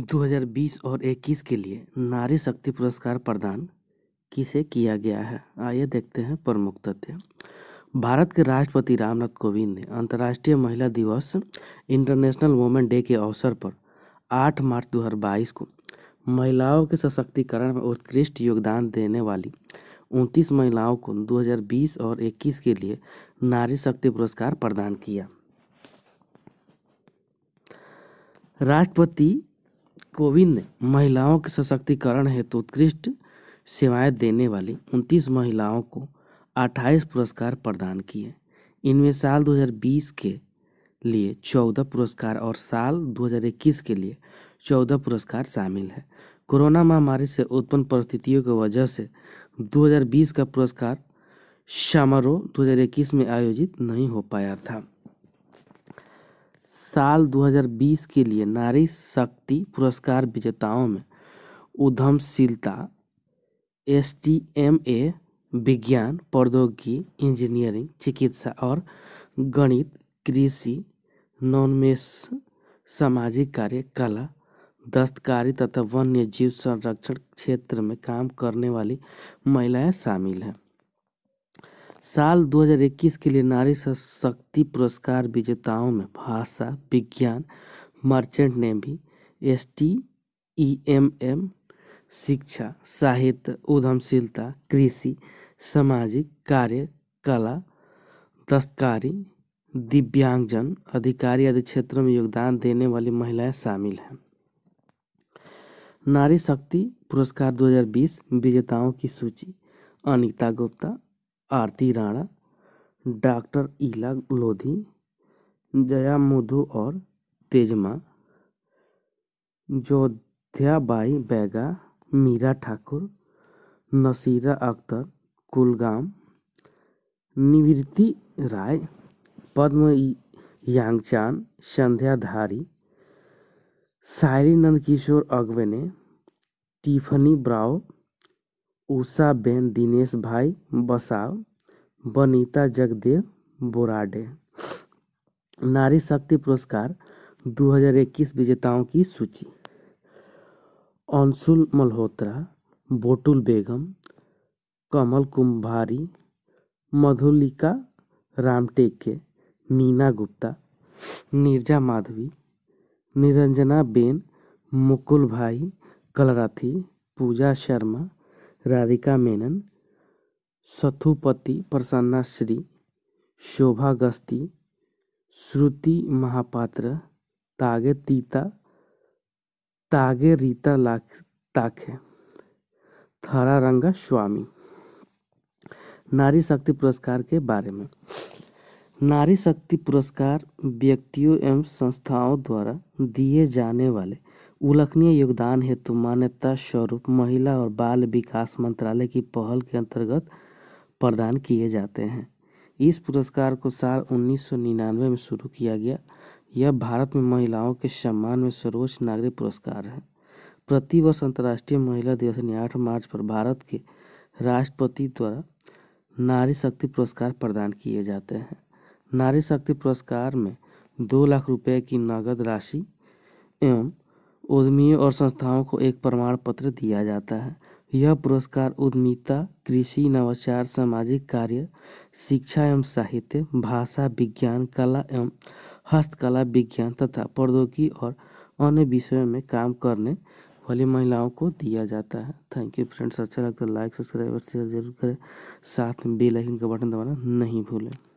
2020 और 21 के लिए नारी शक्ति पुरस्कार प्रदान किसे किया गया है आइए देखते हैं प्रमुख तथ्य भारत के राष्ट्रपति रामनाथ कोविंद ने अंतर्राष्ट्रीय महिला दिवस इंटरनेशनल वुमेन डे के अवसर पर 8 मार्च 2022 को महिलाओं के सशक्तिकरण में उत्कृष्ट योगदान देने वाली उनतीस महिलाओं को 2020 और 21 के लिए नारी शक्ति पुरस्कार प्रदान किया राष्ट्रपति कोविंद ने महिलाओं के सशक्तिकरण हेतु उत्कृष्ट सेवाएं देने वाली उनतीस महिलाओं को अट्ठाईस पुरस्कार प्रदान किए इनमें साल 2020 के लिए चौदह पुरस्कार और साल 2021 के लिए चौदह पुरस्कार शामिल है कोरोना महामारी से उत्पन्न परिस्थितियों की वजह से 2020 का पुरस्कार समारोह 2021 में आयोजित नहीं हो पाया था साल 2020 के लिए नारी शक्ति पुरस्कार विजेताओं में उद्यमशीलता एस टी एम ए विज्ञान प्रौद्योगिकी इंजीनियरिंग चिकित्सा और गणित कृषि नॉनमेस सामाजिक कार्य कला दस्तकारी तथा वन्य जीव संरक्षण क्षेत्र में काम करने वाली महिलाएं शामिल हैं साल 2021 के लिए नारी शक्ति पुरस्कार विजेताओं में भाषा विज्ञान merchant navy S T E M M शिक्षा साहित्य उद्यमशीलता कृषि सामाजिक कार्य कला दस्तकारी दिव्यांगजन अधिकारी आदि क्षेत्रों में योगदान देने वाली महिलाएं शामिल हैं नारी शक्ति पुरस्कार 2020 विजेताओं की सूची अनिता गुप्ता आरती राणा डॉक्टर ईला लोधी जया मधु और तेजमा जोध्याबाई बैगा मीरा ठाकुर नसीरा अख्तर कुलगाम निवृत्ति राय पद्म यांगचान संध्या धारी सायरी नंदकिशोर अगवेने टिफनी ब्राओ उषा बेन दिनेश भाई बसाव बनीता जगदेव बोराडे नारी शक्ति पुरस्कार 2021 विजेताओं की सूची अंशुल मल्होत्रा बोटुल बेगम कमल कुंभारी मधुलिका रामटेके नीना गुप्ता नीरजा माधवी निरंजना बेन मुकुल भाई कलराथी पूजा शर्मा राधिका मेनन सथुपति प्रसन्ना श्री शोभा गस्ती श्रुति महापात्र तागे तीता तागे रीता लाख ताखे रंगा स्वामी नारी शक्ति पुरस्कार के बारे में नारी शक्ति पुरस्कार व्यक्तियों एवं संस्थाओं द्वारा दिए जाने वाले उल्लेखनीय योगदान हेतु मान्यता स्वरूप महिला और बाल विकास मंत्रालय की पहल के अंतर्गत प्रदान किए जाते हैं इस पुरस्कार को साल 1999 में शुरू किया गया यह भारत में महिलाओं के सम्मान में सर्वोच्च नागरिक पुरस्कार है प्रतिवर्ष अंतर्राष्ट्रीय महिला दिवस यानी आठ मार्च पर भारत के राष्ट्रपति द्वारा नारी शक्ति पुरस्कार प्रदान किए जाते हैं नारी शक्ति पुरस्कार में दो लाख रुपए की नगद राशि एवं उद्यमियों और संस्थाओं को एक प्रमाण पत्र दिया जाता है यह पुरस्कार उद्यमिता, कृषि नवाचार, सामाजिक कार्य, शिक्षा एवं साहित्य, भाषा विज्ञान, कला एवं हस्तकला विज्ञान तथा प्रौद्योगिकी और अन्य विषयों में काम करने वाली महिलाओं को दिया जाता है थैंक यू फ्रेंड्स अच्छा लगता है लाइक सब्सक्राइब और शेयर जरूर करें साथ में बेल आइकन का बटन दबाना नहीं भूलें